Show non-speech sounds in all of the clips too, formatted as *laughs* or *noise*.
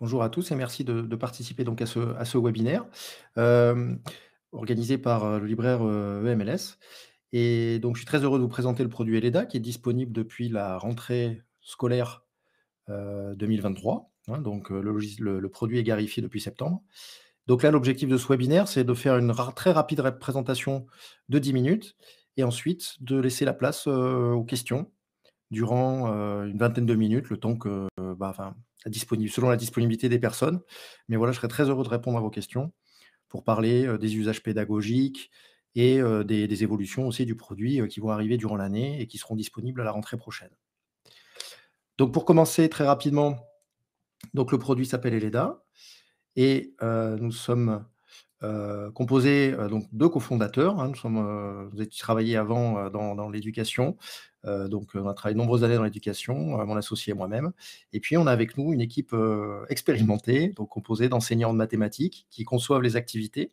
Bonjour à tous et merci de, participer donc à ce, webinaire euh, organisé par euh, le libraire EMLS. Euh, e et donc, je suis très heureux de vous présenter le produit ELEDA qui est disponible depuis la rentrée scolaire 2023. Hein, donc, le, produit est garifié depuis septembre. Donc là, l'objectif de ce webinaire, c'est de faire une très rapide présentation de 10 minutes et ensuite de laisser la place aux questions durant une vingtaine de minutes, le temps que bah, selon la disponibilité des personnes. Mais voilà, je serais très heureux de répondre à vos questions pour parler euh, des usages pédagogiques et euh, des, évolutions aussi du produit euh, qui vont arriver durant l'année et qui seront disponibles à la rentrée prochaine. Donc pour commencer très rapidement, donc le produit s'appelle Eleda et nous sommes euh, composé euh, donc de cofondateurs. Hein. nous sommes, vous euh, avez travaillé avant dans, l'éducation, donc on a travaillé de nombreuses années dans l'éducation, mon associé et moi-même. Et puis on a avec nous une équipe expérimentée, donc composée d'enseignants de mathématiques qui conçoivent les activités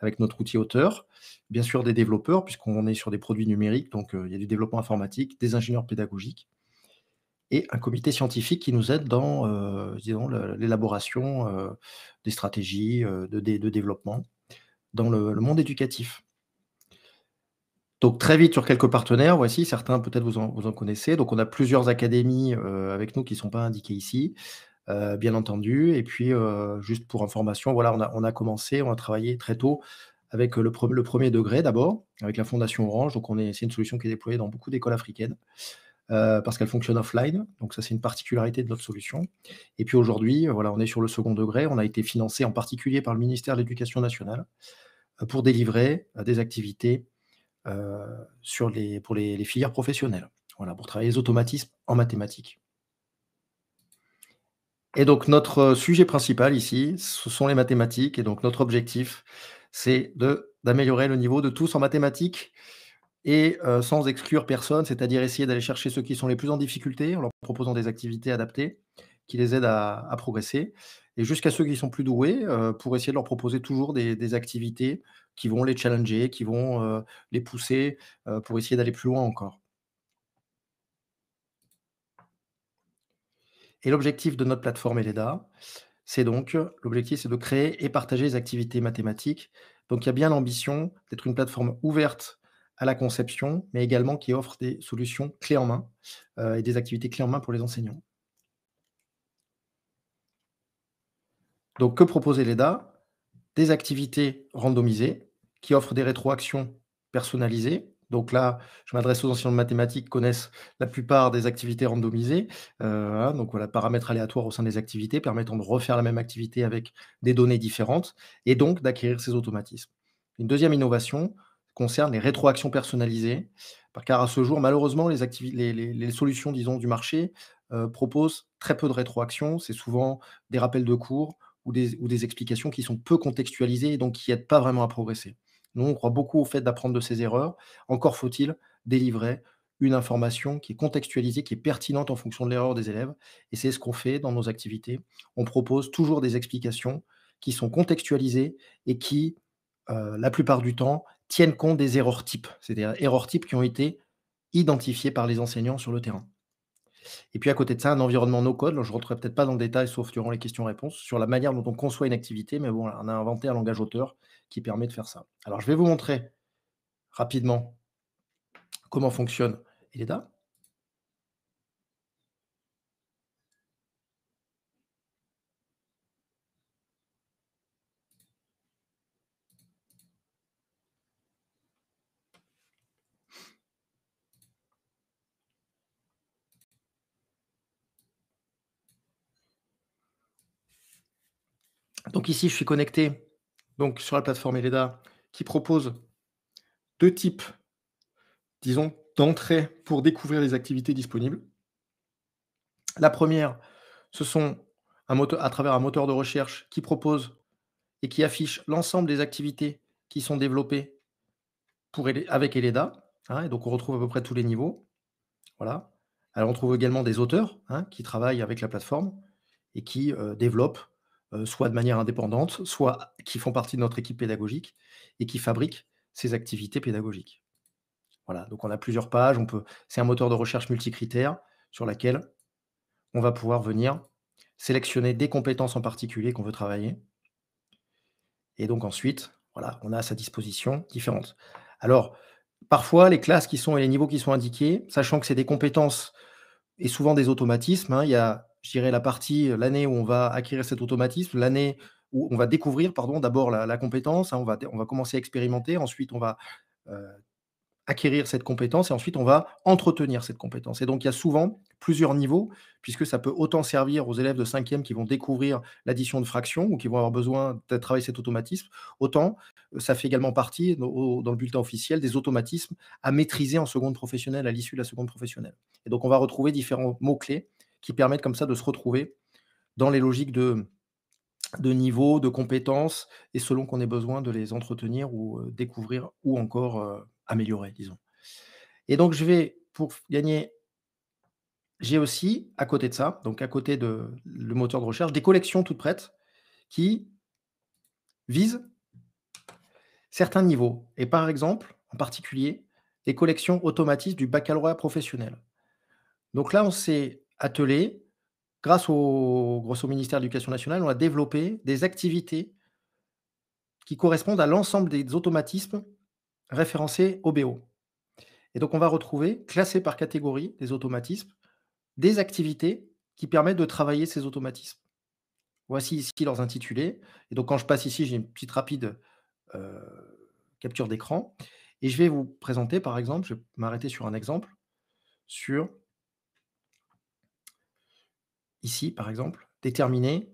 avec notre outil auteur, bien sûr des développeurs puisqu'on est sur des produits numériques, donc il y a du développement informatique, des ingénieurs pédagogiques et un comité scientifique qui nous aide dans euh, l'élaboration euh, des stratégies euh, de, développement dans le, monde éducatif. Donc très vite sur quelques partenaires, voici certains peut-être vous, en, connaissez. Donc on a plusieurs académies avec nous qui ne sont pas indiquées ici, bien entendu. Et puis juste pour information, voilà, on a, commencé, on a travaillé très tôt avec le, le premier degré d'abord, avec la Fondation Orange. Donc on c'est une solution qui est déployée dans beaucoup d'écoles africaines. Euh, parce qu'elle fonctionne offline. Donc ça, c'est une particularité de notre solution. Et puis aujourd'hui, euh, voilà, on est sur le second degré. On a été financé en particulier par le ministère de l'Éducation nationale euh, pour délivrer des activités sur les, pour les, filières professionnelles. Voilà, pour travailler les automatismes en mathématiques. Et donc notre sujet principal ici, ce sont les mathématiques. Et donc notre objectif, c'est d'améliorer le niveau de tous en mathématiques et euh, sans exclure personne, c'est-à-dire essayer d'aller chercher ceux qui sont les plus en difficulté en leur proposant des activités adaptées qui les aident à, progresser, et jusqu'à ceux qui sont plus doués euh, pour essayer de leur proposer toujours des, activités qui vont les challenger, qui vont euh, les pousser pour essayer d'aller plus loin encore. Et l'objectif de notre plateforme ELEDA, c'est donc, l'objectif c'est de créer et partager les activités mathématiques. Donc il y a bien l'ambition d'être une plateforme ouverte à la conception, mais également qui offre des solutions clés en main euh, et des activités clés en main pour les enseignants. Donc, que proposer l'EDA e Des activités randomisées qui offrent des rétroactions personnalisées. Donc là, je m'adresse aux enseignants de mathématiques qui connaissent la plupart des activités randomisées. Euh, donc voilà, paramètres aléatoires au sein des activités permettant de refaire la même activité avec des données différentes et donc d'acquérir ces automatismes. Une deuxième innovation, concerne les rétroactions personnalisées, car à ce jour, malheureusement, les, les, les, solutions, disons, du marché euh, proposent très peu de rétroactions. C'est souvent des rappels de cours ou des, ou des, explications qui sont peu contextualisées et donc qui n'aident pas vraiment à progresser. Nous, on croit beaucoup au fait d'apprendre de ces erreurs. Encore faut-il délivrer une information qui est contextualisée, qui est pertinente en fonction de l'erreur des élèves. Et c'est ce qu'on fait dans nos activités. On propose toujours des explications qui sont contextualisées et qui, euh, la plupart du temps, tiennent compte des erreurs types, c'est-à-dire erreurs types qui ont été identifiées par les enseignants sur le terrain. Et puis à côté de ça, un environnement no-code, je ne rentrerai peut-être pas dans le détail, sauf durant les questions-réponses, sur la manière dont on conçoit une activité, mais bon, on a inventé un langage auteur qui permet de faire ça. Alors je vais vous montrer rapidement comment fonctionne Eleda. Donc ici, je suis connecté donc, sur la plateforme Eleda qui propose deux types, disons, d'entrées pour découvrir les activités disponibles. La première, ce sont à travers un moteur de recherche qui propose et qui affiche l'ensemble des activités qui sont développées pour, avec Eleda. Hein, et donc on retrouve à peu près tous les niveaux. Voilà. Alors on trouve également des auteurs hein, qui travaillent avec la plateforme et qui euh, développent euh, soit de manière indépendante, soit qui font partie de notre équipe pédagogique et qui fabriquent ces activités pédagogiques. Voilà, donc on a plusieurs pages, on peut, c'est un moteur de recherche multicritère sur laquelle on va pouvoir venir sélectionner des compétences en particulier qu'on veut travailler. Et donc ensuite, voilà, on a à sa disposition différentes. Alors, parfois, les classes qui sont et les niveaux qui sont indiqués, sachant que c'est des compétences et souvent des automatismes, hein, il y a je dirais, la partie, l'année où on va acquérir cet automatisme, l'année où on va découvrir, pardon, d'abord la, compétence, hein, on, va, on va commencer à expérimenter, ensuite on va acquérir cette compétence et ensuite on va entretenir cette compétence. Et donc il y a souvent plusieurs niveaux, puisque ça peut autant servir aux élèves de 5e qui vont découvrir l'addition de fractions ou qui vont avoir besoin de travailler cet automatisme, autant ça fait également partie dans le bulletin officiel des automatismes à maîtriser en seconde professionnelle, à l'issue de la seconde professionnelle. Et donc on va retrouver différents mots-clés qui permettent comme ça de se retrouver dans les logiques de, de niveau, de compétences, et selon qu'on ait besoin de les entretenir ou euh, découvrir ou encore euh, améliorer, disons. Et donc je vais, pour gagner, j'ai aussi, à côté de ça, donc à côté de le moteur de recherche, des collections toutes prêtes qui visent certains niveaux. Et par exemple, en particulier, les collections automatistes du baccalauréat professionnel. Donc là, on s'est attelé, grâce au, ministère de l'Éducation nationale, on a développé des activités qui correspondent à l'ensemble des automatismes référencés au BO. Et donc, on va retrouver, classés par catégorie des automatismes, des activités qui permettent de travailler ces automatismes. Voici ici leurs intitulés. Et donc, quand je passe ici, j'ai une petite rapide euh, capture d'écran. Et je vais vous présenter, par exemple, je vais m'arrêter sur un exemple, sur ici par exemple, déterminer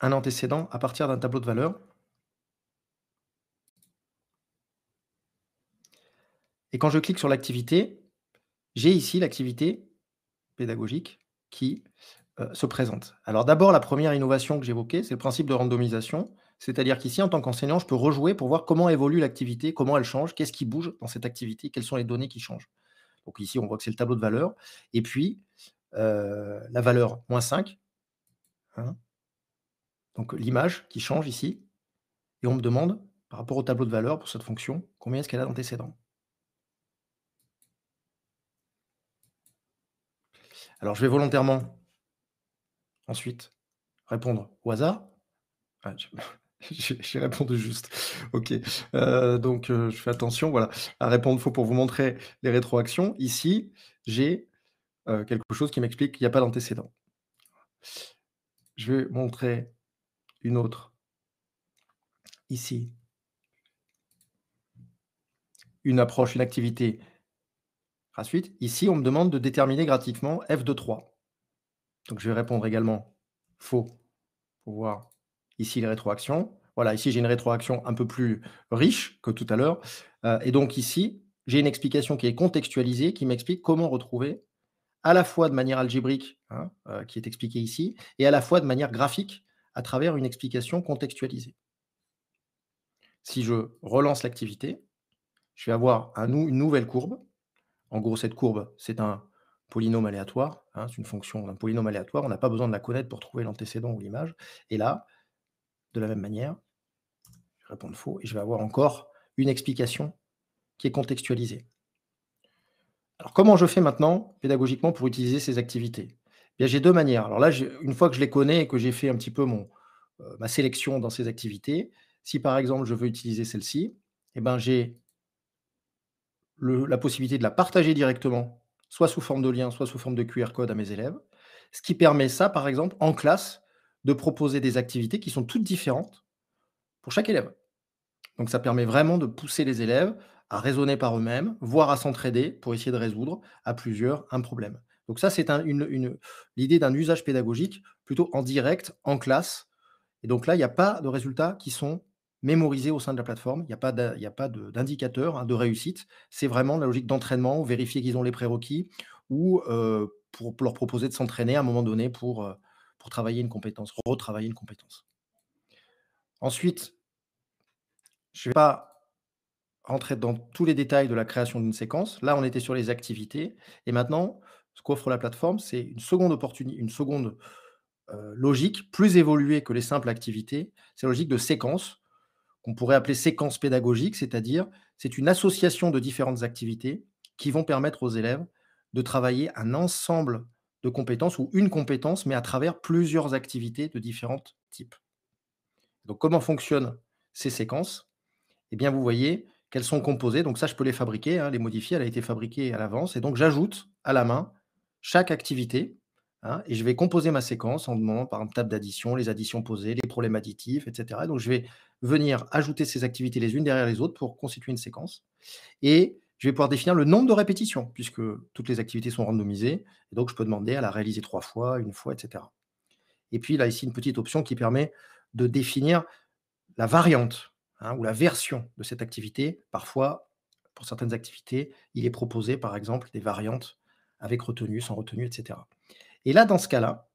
un antécédent à partir d'un tableau de valeurs. Et quand je clique sur l'activité, j'ai ici l'activité pédagogique qui euh, se présente. Alors d'abord, la première innovation que j'évoquais, c'est le principe de randomisation. C'est-à-dire qu'ici, en tant qu'enseignant, je peux rejouer pour voir comment évolue l'activité, comment elle change, qu'est-ce qui bouge dans cette activité, quelles sont les données qui changent. Donc ici, on voit que c'est le tableau de valeur. Et puis, euh, la valeur moins 5. Hein. donc l'image qui change ici. Et on me demande, par rapport au tableau de valeur pour cette fonction, combien est-ce qu'elle a d'antécédents. Alors je vais volontairement ensuite répondre au hasard. Ah, j'ai *laughs* répondu juste. Ok. Euh, donc, euh, je fais attention voilà, à répondre faux pour vous montrer les rétroactions. Ici, j'ai euh, quelque chose qui m'explique qu'il n'y a pas d'antécédent. Je vais montrer une autre. Ici, une approche, une activité. suite. ici, on me demande de déterminer gratuitement f de 3. Donc, je vais répondre également faux pour voir ici les rétroactions. Voilà, ici, j'ai une rétroaction un peu plus riche que tout à l'heure. Euh, et donc, ici, j'ai une explication qui est contextualisée, qui m'explique comment retrouver à la fois de manière algébrique, hein, euh, qui est expliquée ici, et à la fois de manière graphique, à travers une explication contextualisée. Si je relance l'activité, je vais avoir une nouvelle courbe. En gros, cette courbe, c'est un polynôme aléatoire, hein, c'est une fonction d'un polynôme aléatoire, on n'a pas besoin de la connaître pour trouver l'antécédent ou l'image. Et là, de la même manière, je vais répondre faux, et je vais avoir encore une explication qui est contextualisée. Alors, comment je fais maintenant pédagogiquement pour utiliser ces activités eh J'ai deux manières. Alors là, une fois que je les connais et que j'ai fait un petit peu mon, euh, ma sélection dans ces activités, si par exemple je veux utiliser celle-ci, eh ben, j'ai la possibilité de la partager directement, soit sous forme de lien, soit sous forme de QR code à mes élèves. Ce qui permet ça, par exemple, en classe, de proposer des activités qui sont toutes différentes pour chaque élève. Donc ça permet vraiment de pousser les élèves à raisonner par eux-mêmes, voire à s'entraider pour essayer de résoudre à plusieurs un problème. Donc ça, c'est une, l'idée d'un usage pédagogique plutôt en direct, en classe. Et donc là, il n'y a pas de résultats qui sont mémorisés au sein de la plateforme. Il n'y a pas d'indicateur de, hein, de, réussite. C'est vraiment la logique d'entraînement, vérifier qu'ils ont les prérequis ou euh, pour, leur proposer de s'entraîner à un moment donné pour, euh, pour travailler une compétence, retravailler une compétence. Ensuite, je ne vais pas rentrer dans tous les détails de la création d'une séquence. Là, on était sur les activités. Et maintenant, ce qu'offre la plateforme, c'est une seconde opportunité, une seconde euh, logique plus évoluée que les simples activités. C'est la logique de séquence, qu'on pourrait appeler séquence pédagogique, c'est-à-dire c'est une association de différentes activités qui vont permettre aux élèves de travailler un ensemble de compétences ou une compétence, mais à travers plusieurs activités de différents types. Donc, comment fonctionnent ces séquences Eh bien, vous voyez, qu'elles sont composées. Donc ça, je peux les fabriquer, hein, les modifier. Elle a été fabriquée à l'avance. Et donc j'ajoute à la main chaque activité. Hein, et je vais composer ma séquence en demandant par une table d'addition, les additions posées, les problèmes additifs, etc. donc je vais venir ajouter ces activités les unes derrière les autres pour constituer une séquence. Et je vais pouvoir définir le nombre de répétitions, puisque toutes les activités sont randomisées. Et donc je peux demander à la réaliser trois fois, une fois, etc. Et puis là, ici, une petite option qui permet de définir la variante Hein, ou la version de cette activité. Parfois, pour certaines activités, il est proposé, par exemple, des variantes avec retenue, sans retenue, etc. Et là, dans ce cas-là,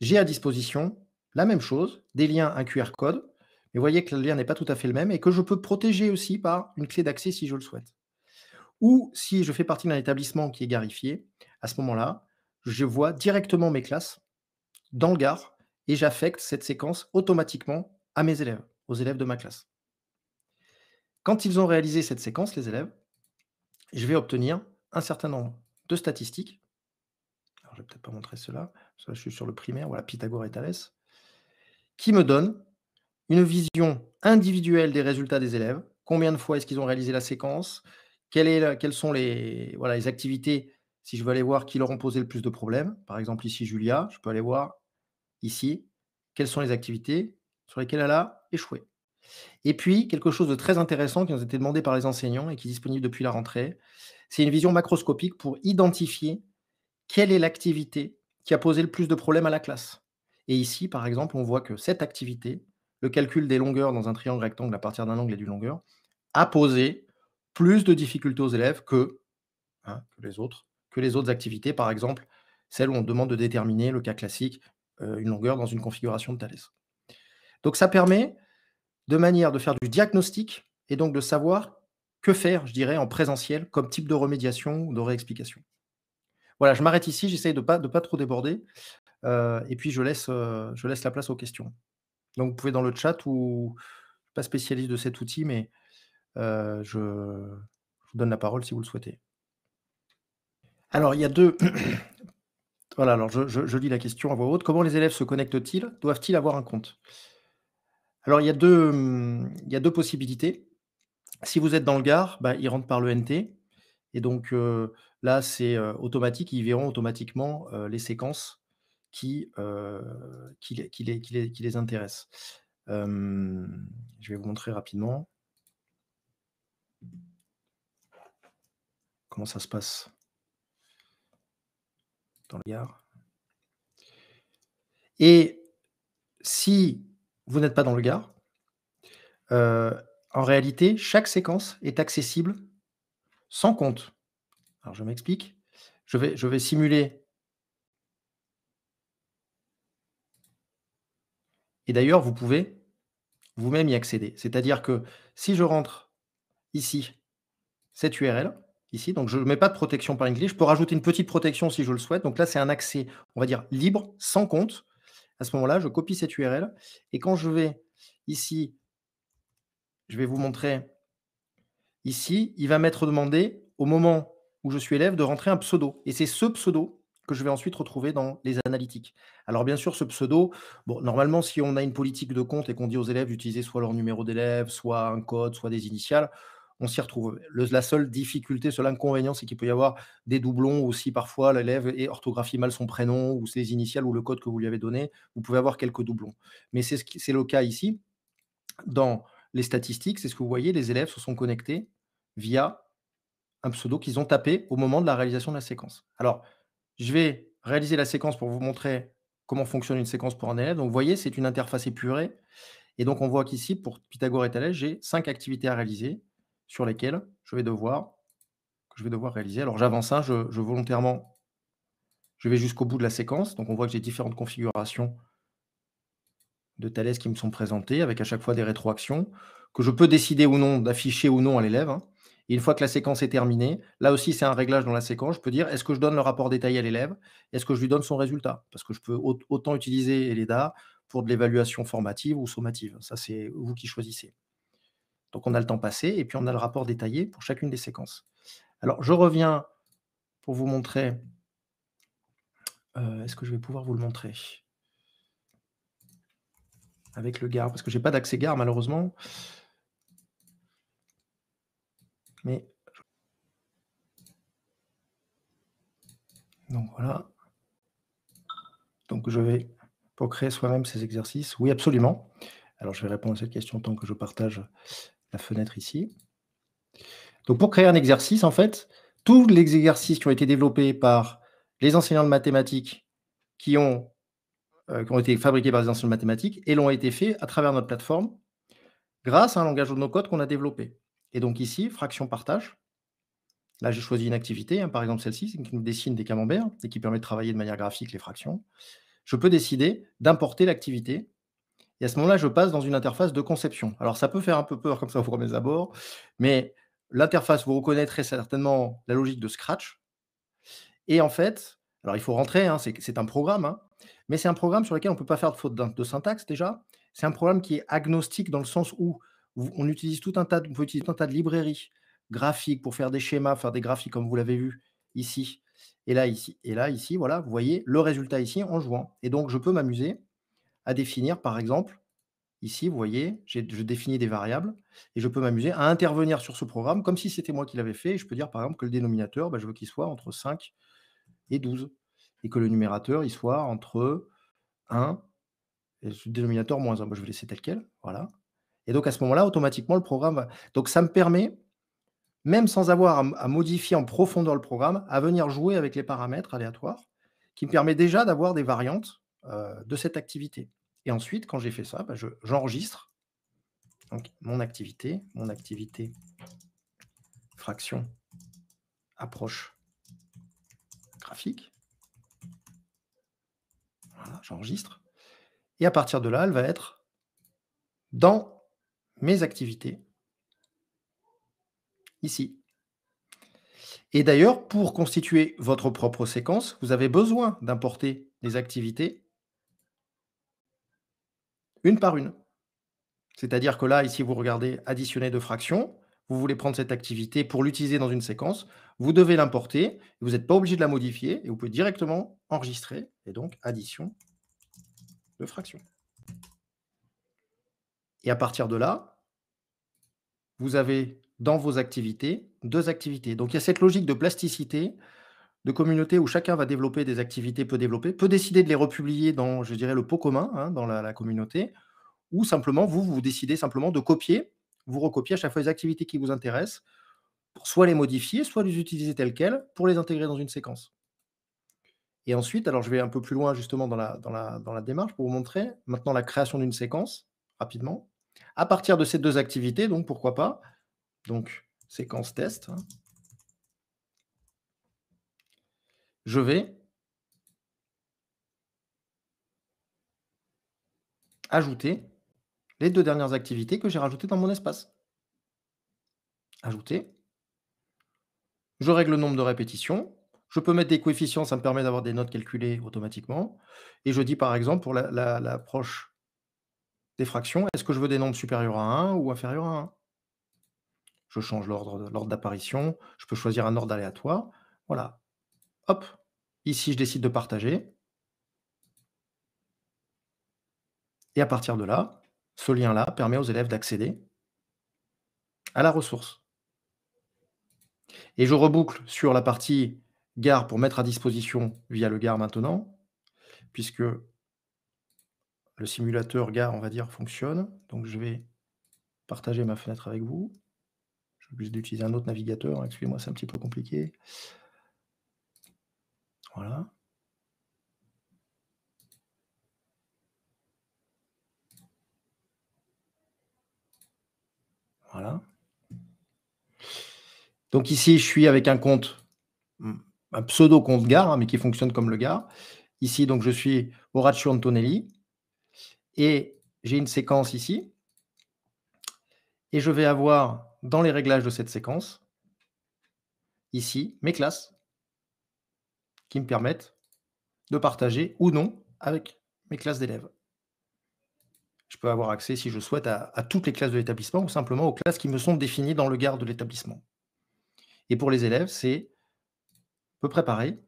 j'ai à disposition la même chose, des liens, un QR code, mais vous voyez que le lien n'est pas tout à fait le même et que je peux protéger aussi par une clé d'accès si je le souhaite. Ou si je fais partie d'un établissement qui est garifié, à ce moment-là, je vois directement mes classes dans le gare et j'affecte cette séquence automatiquement à mes élèves, aux élèves de ma classe. Quand ils ont réalisé cette séquence, les élèves, je vais obtenir un certain nombre de statistiques. Alors, je ne vais peut-être pas montrer cela, je suis sur le primaire, voilà, Pythagore et Thalès, qui me donnent une vision individuelle des résultats des élèves. Combien de fois est-ce qu'ils ont réalisé la séquence Quelles sont les, voilà, les activités, si je veux aller voir, qui leur ont posé le plus de problèmes Par exemple, ici, Julia, je peux aller voir ici quelles sont les activités sur lesquelles elle a échoué. Et puis, quelque chose de très intéressant qui nous a été demandé par les enseignants et qui est disponible depuis la rentrée, c'est une vision macroscopique pour identifier quelle est l'activité qui a posé le plus de problèmes à la classe. Et ici, par exemple, on voit que cette activité, le calcul des longueurs dans un triangle rectangle à partir d'un angle et d'une longueur, a posé plus de difficultés aux élèves que, hein, les autres, activités, par exemple, celle où on demande de déterminer, le cas classique, euh, une longueur dans une configuration de Thalès. Donc ça permet de manière de faire du diagnostic et donc de savoir que faire, je dirais, en présentiel comme type de remédiation ou de réexplication. Voilà, je m'arrête ici, j'essaye de ne pas, pas trop déborder, euh, et puis je laisse, euh, je laisse la place aux questions. Donc vous pouvez dans le chat, ou je suis pas spécialiste de cet outil, mais euh, je, vous donne la parole si vous le souhaitez. Alors il y a deux... *clears throat* voilà, alors je, je lis la question à voix haute. Comment les élèves se connectent-ils Doivent-ils avoir un compte alors, il y a deux, mmh, il deux possibilités. Si vous êtes dans le Gard, bah, ils rentrent par le NT. Et donc là, c'est automatique. Ils verront automatiquement les séquences qui, qui, qui les intéressent. je vais vous montrer rapidement comment ça se passe dans le Gard. Et si vous n'êtes pas dans le Gard. Euh, en réalité, chaque séquence est accessible sans compte. Alors je m'explique. Je vais, je vais simuler. Et d'ailleurs, vous pouvez vous-même y accéder. C'est-à-dire que si je rentre ici cette URL, ici, donc je ne mets pas de protection par clé, je peux rajouter une petite protection si je le souhaite. Donc là, c'est un accès, on va dire, libre, sans compte à ce moment-là, je copie cette URL. Et quand je vais ici, je vais vous montrer ici, il va m'être demandé, au moment où je suis élève, de rentrer un pseudo. Et c'est ce pseudo que je vais ensuite retrouver dans les analytiques. Alors bien sûr, ce pseudo, bon, normalement, si on a une politique de compte et qu'on dit aux élèves d'utiliser soit leur numéro d'élève, soit un code, soit des initiales, on s'y retrouve. la seule difficulté, seul inconvénient, c'est qu'il peut y avoir des doublons aussi parfois. L'élève orthographie mal son prénom ou ses initiales ou le code que vous lui avez donné. Vous pouvez avoir quelques doublons. Mais c'est le cas ici. Dans les statistiques, c'est ce que vous voyez, les élèves se sont connectés via un pseudo qu'ils ont tapé au moment de la réalisation de la séquence. Alors, je vais réaliser la séquence pour vous montrer comment fonctionne une séquence pour un élève. Donc, vous voyez, c'est une interface épurée. Et donc, on voit qu'ici, pour Pythagore et Thalès, j'ai cinq activités à réaliser sur lesquelles je vais devoir, que je vais devoir réaliser. Alors j'avance ça, hein, je, volontairement, je vais jusqu'au bout de la séquence. Donc on voit que j'ai différentes configurations de Thales qui me sont présentées, avec à chaque fois des rétroactions, que je peux décider ou non d'afficher ou non à l'élève. Hein. Et une fois que la séquence est terminée, là aussi c'est un réglage dans la séquence, je peux dire est-ce que je donne le rapport détaillé à l'élève, est-ce que je lui donne son résultat Parce que je peux autant utiliser LEDA pour de l'évaluation formative ou sommative. Ça, c'est vous qui choisissez. Donc on a le temps passé et puis on a le rapport détaillé pour chacune des séquences. Alors je reviens pour vous montrer. Euh, est-ce que je vais pouvoir vous le montrer avec le GAR, Parce que je n'ai pas d'accès GAR malheureusement. Mais donc voilà. Donc je vais pour créer soi-même ces exercices. Oui, absolument. Alors je vais répondre à cette question tant que je partage la fenêtre ici. Donc pour créer un exercice, en fait, tous les exercices qui ont été développés par les enseignants de mathématiques qui ont, euh, qui ont été fabriqués par les enseignants de mathématiques et l'ont été faits à travers notre plateforme grâce à un langage de nos codes qu'on a développé. Et donc ici, fraction partage. Là, j'ai choisi une activité, hein, par exemple celle-ci, qui nous dessine des camemberts et qui permet de travailler de manière graphique les fractions. Je peux décider d'importer l'activité et à ce moment-là, je passe dans une interface de conception. Alors, ça peut faire un peu peur comme ça au premier abord, mais l'interface, vous reconnaîtrez certainement la logique de Scratch. Et en fait, alors il faut rentrer, hein, c'est un programme, hein, mais c'est un programme sur lequel on ne peut pas faire de faute de syntaxe déjà. C'est un programme qui est agnostique dans le sens où on utilise tout un tas de, peut utiliser tout un tas de librairies graphiques pour faire des schémas, faire des graphiques comme vous l'avez vu ici, et là ici, et là ici, voilà, vous voyez le résultat ici en jouant. Et donc je peux m'amuser à définir, par exemple, ici, vous voyez, je définis des variables et je peux m'amuser à intervenir sur ce programme comme si c'était moi qui l'avais fait. Et je peux dire, par exemple, que le dénominateur, bah, je veux qu'il soit entre 5 et 12 et que le numérateur, il soit entre 1 et le dénominateur moins 1. Bah, je vais laisser tel quel. Voilà. Et donc, à ce moment-là, automatiquement, le programme va... Donc, ça me permet, même sans avoir à, modifier en profondeur le programme, à venir jouer avec les paramètres aléatoires qui me permet déjà d'avoir des variantes euh, de cette activité. Et ensuite, quand j'ai fait ça, bah, j'enregistre mon activité, mon activité fraction approche graphique. j'enregistre. Et à partir de là, elle va être dans mes activités, ici. Et d'ailleurs, pour constituer votre propre séquence, vous avez besoin d'importer des activités une par une. C'est-à-dire que là, ici, vous regardez additionner deux fractions, vous voulez prendre cette activité pour l'utiliser dans une séquence, vous devez l'importer, vous n'êtes pas obligé de la modifier, et vous pouvez directement enregistrer, et donc addition de fractions. Et à partir de là, vous avez dans vos activités deux activités. Donc il y a cette logique de plasticité de communauté où chacun va développer des activités, peut développer, peut décider de les republier dans, je dirais, le pot commun, hein, dans la, communauté, ou simplement, vous, vous décidez simplement de copier, vous recopiez à chaque fois les activités qui vous intéressent, pour soit les modifier, soit les utiliser telles quelles, pour les intégrer dans une séquence. Et ensuite, alors je vais un peu plus loin justement dans la, dans la, démarche pour vous montrer maintenant la création d'une séquence, rapidement, à partir de ces deux activités, donc pourquoi pas, donc séquence test, hein, Je vais ajouter les deux dernières activités que j'ai rajoutées dans mon espace. Ajouter. Je règle le nombre de répétitions. Je peux mettre des coefficients, ça me permet d'avoir des notes calculées automatiquement. Et je dis par exemple pour l'approche des fractions, est-ce que je veux des nombres supérieurs à 1 ou inférieurs à 1 Je change l'ordre d'apparition, je peux choisir un ordre aléatoire. Voilà. Hop, ici, je décide de partager. Et à partir de là, ce lien-là permet aux élèves d'accéder à la ressource. Et je reboucle sur la partie gare pour mettre à disposition via le gare maintenant, puisque le simulateur gare, on va dire, fonctionne. Donc je vais partager ma fenêtre avec vous. Je vais juste d'utiliser un autre navigateur, hein, excusez-moi, c'est un petit peu compliqué. Voilà. Voilà. Donc ici, je suis avec un compte, mm, un pseudo-compte gare, hein, mais qui fonctionne comme le GAR. Ici, donc, je suis Horacio Antonelli. Et j'ai une séquence ici. Et je vais avoir dans les réglages de cette séquence, ici, mes classes qui me permettent de partager ou non avec mes classes d'élèves. Je peux avoir accès, si je souhaite, à, toutes les classes de l'établissement ou simplement aux classes qui me sont définies dans le garde de l'établissement. Et pour les élèves, c'est peu pareil.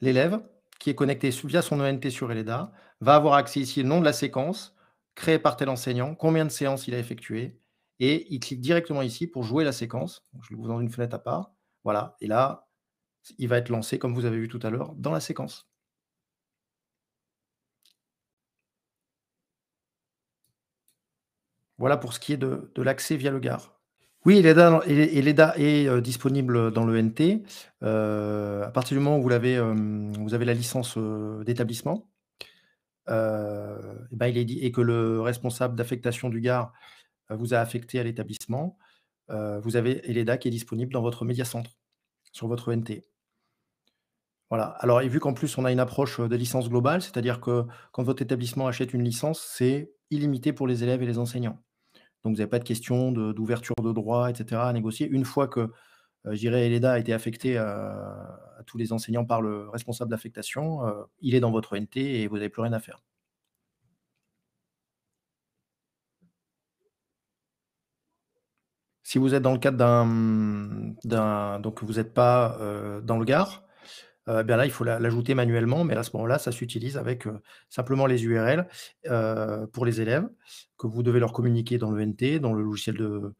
L'élève qui est connecté via son ENT sur ELEDA va avoir accès ici au nom de la séquence, créée par tel enseignant, combien de séances il a effectuées, et il clique directement ici pour jouer la séquence. je vous dans une fenêtre à part. Voilà, et là, il va être lancé, comme vous avez vu tout à l'heure, dans la séquence. Voilà pour ce qui est de, l'accès via le GAR. Oui, l'EDA e est euh, disponible dans le NT. Euh, à partir du moment où vous, avez, euh, vous avez la licence d'établissement, et ben il est dit, et que le responsable d'affectation du GAR euh, vous a affecté à l'établissement, euh, vous avez Eleda qui est disponible dans votre médiacentre, sur votre NT. Voilà. Alors, et vu qu'en plus, on a une approche euh, de licence globale, c'est-à-dire que quand votre établissement achète une licence, c'est illimité pour les élèves et les enseignants. Donc, vous n'avez pas de question d'ouverture de, droit, etc., à négocier. Une fois que, je dirais, a été affecté à, tous les enseignants par le responsable d'affectation, il est dans votre ENT et vous n'avez plus rien à faire. Si vous êtes dans le cadre d'un. Donc, vous n'êtes pas euh, dans le Gard, euh, eh bien là, il faut l'ajouter manuellement, mais à ce moment-là, ça s'utilise avec euh, simplement les URL pour les élèves que vous devez leur communiquer dans le NT, dans le logiciel de,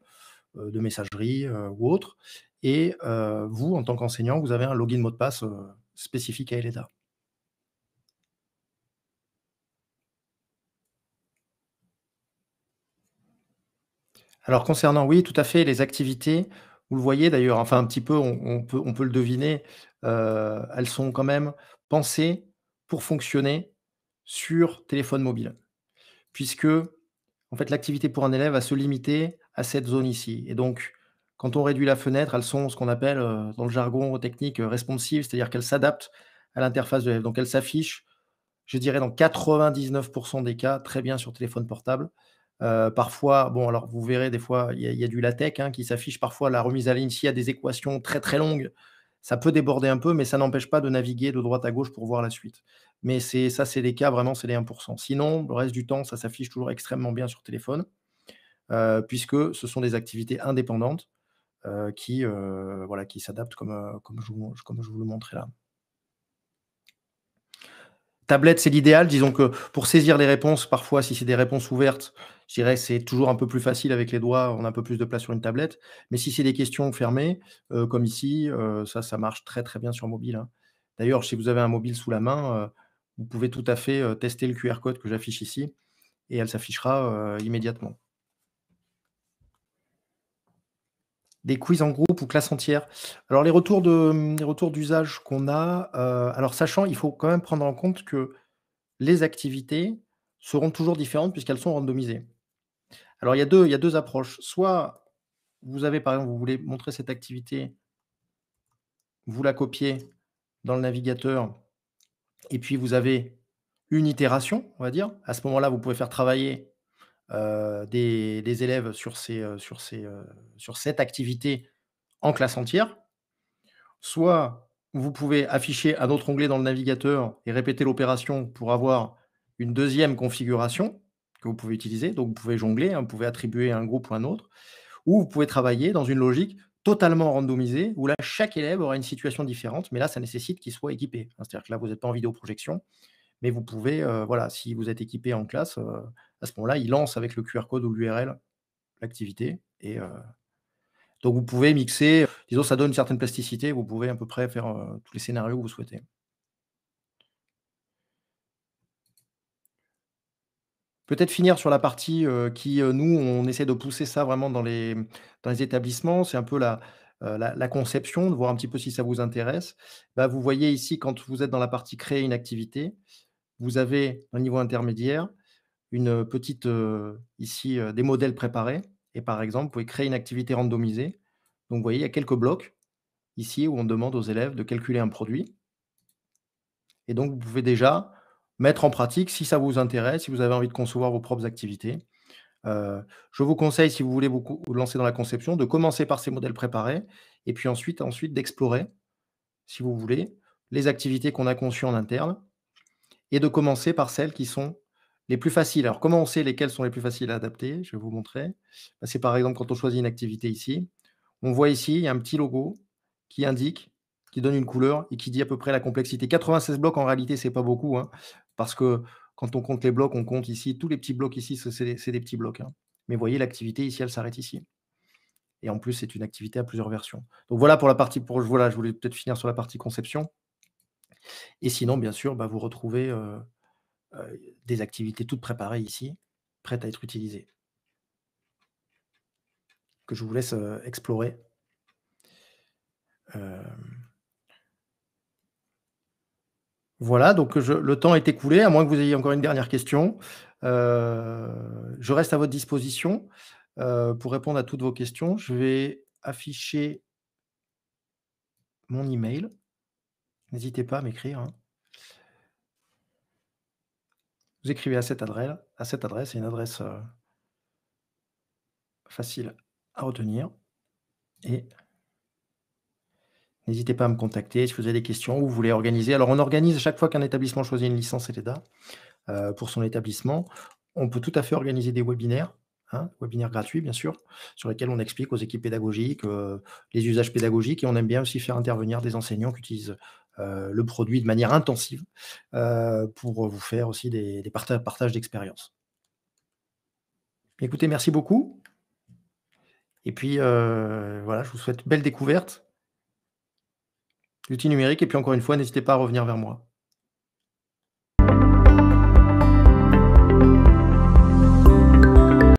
de messagerie ou autre. Et vous, en tant qu'enseignant, vous avez un login mot de passe spécifique à l'État. Alors concernant, oui, tout à fait, les activités, vous le voyez d'ailleurs, enfin un petit peu, on, peut, le deviner, euh, elles sont quand même pensées pour fonctionner sur téléphone mobile, puisque en fait l'activité pour un élève va se limiter à cette zone ici. Et donc, quand on réduit la fenêtre, elles sont ce qu'on appelle euh, dans le jargon technique euh, responsive, c'est-à-dire qu'elles s'adaptent à l'interface de l'élève. Donc elles s'affichent, je dirais, dans 99% des cas, très bien sur téléphone portable. Euh, parfois, bon, alors vous verrez, des fois, il y, a du LaTeX hein, qui s'affiche. Parfois, la remise à ligne y a des équations très très longues. Ça peut déborder un peu, mais ça n'empêche pas de naviguer de droite à gauche pour voir la suite. Mais c'est ça, c'est les cas vraiment, c'est les 1%. Sinon, le reste du temps, ça s'affiche toujours extrêmement bien sur téléphone, euh, puisque ce sont des activités indépendantes euh, qui, voilà, qui s'adaptent comme, comme, je, comme je vous le montrais là. Tablette, c'est l'idéal. Disons que pour saisir les réponses, parfois, si c'est des réponses ouvertes, je dirais que c'est toujours un peu plus facile avec les doigts, on a un peu plus de place sur une tablette. Mais si c'est des questions fermées, euh, comme ici, euh, ça, ça marche très très bien sur mobile. Hein. D'ailleurs, si vous avez un mobile sous la main, euh, vous pouvez tout à fait tester le QR code que j'affiche ici et elle s'affichera immédiatement. des quiz en groupe ou classe entière. Alors les retours de retours d'usage qu'on a, euh, alors sachant, il faut quand même prendre en compte que les activités seront toujours différentes puisqu'elles sont randomisées. Alors il y a deux il y a deux approches. Soit vous avez par exemple vous voulez montrer cette activité, vous la copiez dans le navigateur et puis vous avez une itération, on va dire. À ce moment-là, vous pouvez faire travailler euh, des, élèves euh, euh, sur, cette activité en classe entière. Soit vous pouvez afficher un autre onglet dans le navigateur et répéter l'opération pour avoir une deuxième configuration que vous pouvez utiliser. Donc vous pouvez jongler, hein, vous pouvez attribuer un groupe ou un autre. Ou vous pouvez travailler dans une logique totalement randomisée où là, chaque élève aura une situation différente, mais là, ça nécessite qu'il soit équipé. Hein, c'est-à-dire que là, vous n'êtes pas en vidéo projection, mais vous pouvez, voilà, si vous êtes équipé en classe, à ce moment-là, il lance avec le QR code ou l'URL l'activité. Et euh, donc vous pouvez mixer, disons, ça donne une certaine plasticité, vous pouvez à peu près faire euh, tous les scénarios que vous souhaitez. Peut-être finir sur la partie euh, qui, nous, on essaie de pousser ça vraiment dans les, les établissements, c'est un peu la, la, conception, de voir un petit peu si ça vous intéresse. Bah, vous voyez ici, quand vous êtes dans la partie créer une activité, vous avez un niveau intermédiaire, une euh, petite, euh, ici, euh, des modèles préparés. Et par exemple, vous pouvez créer une activité randomisée. Donc, vous voyez, il y a quelques blocs ici où on demande aux élèves de calculer un produit. Et donc, vous pouvez déjà mettre en pratique si ça vous intéresse, si vous avez envie de concevoir vos propres activités. je vous conseille, si vous voulez vous, vous, lancer dans la conception, de commencer par ces modèles préparés et puis ensuite, ensuite d'explorer, si vous voulez, les activités qu'on a conçues en interne et de commencer par celles qui sont les plus faciles. Alors, comment on sait lesquels sont les plus faciles à adapter Je vais vous montrer. Bah, c'est par exemple quand on choisit une activité ici. On voit ici, il y a un petit logo qui indique, qui donne une couleur et qui dit à peu près la complexité. 96 blocs, en réalité, c'est pas beaucoup, hein, parce que quand on compte les blocs, on compte ici, tous les petits blocs ici, c'est des, petits blocs. Hein. Mais vous voyez, l'activité ici, elle s'arrête ici. Et en plus, c'est une activité à plusieurs versions. Donc voilà pour la partie, pour, voilà, je voulais peut-être finir sur la partie conception. Et sinon, bien sûr, bah, vous retrouvez... Euh, euh, des activités toutes préparées ici, prêtes à être utilisées, que je vous laisse euh, explorer. Euh, voilà, donc le temps est écoulé, à moins que vous ayez encore une dernière question. je reste à votre disposition pour répondre à toutes vos questions. Je vais afficher mon email. N'hésitez pas à m'écrire. Hein. Vous écrivez à cette adresse, à cette adresse, c'est une adresse euh, facile à retenir. Et n'hésitez pas à me contacter si vous avez des questions ou vous voulez organiser. Alors, on organise à chaque fois qu'un établissement choisit une licence LEDA euh, pour son établissement. On peut tout à fait organiser des webinaires Hein, webinaire gratuit bien sûr, sur lesquels on explique aux équipes pédagogiques euh, les usages pédagogiques et on aime bien aussi faire intervenir des enseignants qui utilisent euh, le produit de manière intensive euh, pour vous faire aussi des, partages d'expérience Écoutez, merci beaucoup. Et puis, euh, voilà, je vous souhaite belle découverte. L'outil numérique. Et puis, encore une fois, n'hésitez pas à revenir vers moi.